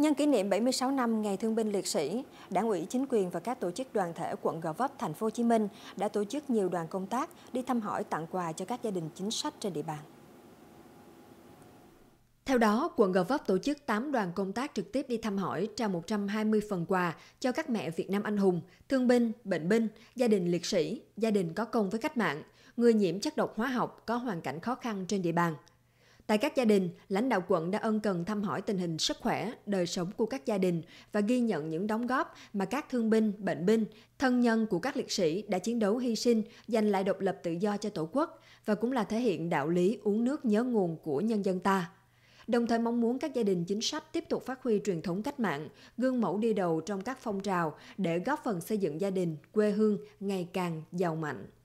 Nhân kỷ niệm 76 năm Ngày Thương binh Liệt sĩ, Đảng ủy chính quyền và các tổ chức đoàn thể quận Gò Vấp, thành phố Hồ Chí Minh đã tổ chức nhiều đoàn công tác đi thăm hỏi tặng quà cho các gia đình chính sách trên địa bàn. Theo đó, quận Gò Vấp tổ chức 8 đoàn công tác trực tiếp đi thăm hỏi trao 120 phần quà cho các mẹ Việt Nam anh hùng, thương binh, bệnh binh, gia đình liệt sĩ, gia đình có công với cách mạng, người nhiễm chất độc hóa học có hoàn cảnh khó khăn trên địa bàn – Tại các gia đình, lãnh đạo quận đã ân cần thăm hỏi tình hình sức khỏe, đời sống của các gia đình và ghi nhận những đóng góp mà các thương binh, bệnh binh, thân nhân của các liệt sĩ đã chiến đấu hy sinh, giành lại độc lập tự do cho Tổ quốc và cũng là thể hiện đạo lý uống nước nhớ nguồn của nhân dân ta. Đồng thời mong muốn các gia đình chính sách tiếp tục phát huy truyền thống cách mạng, gương mẫu đi đầu trong các phong trào để góp phần xây dựng gia đình, quê hương ngày càng giàu mạnh.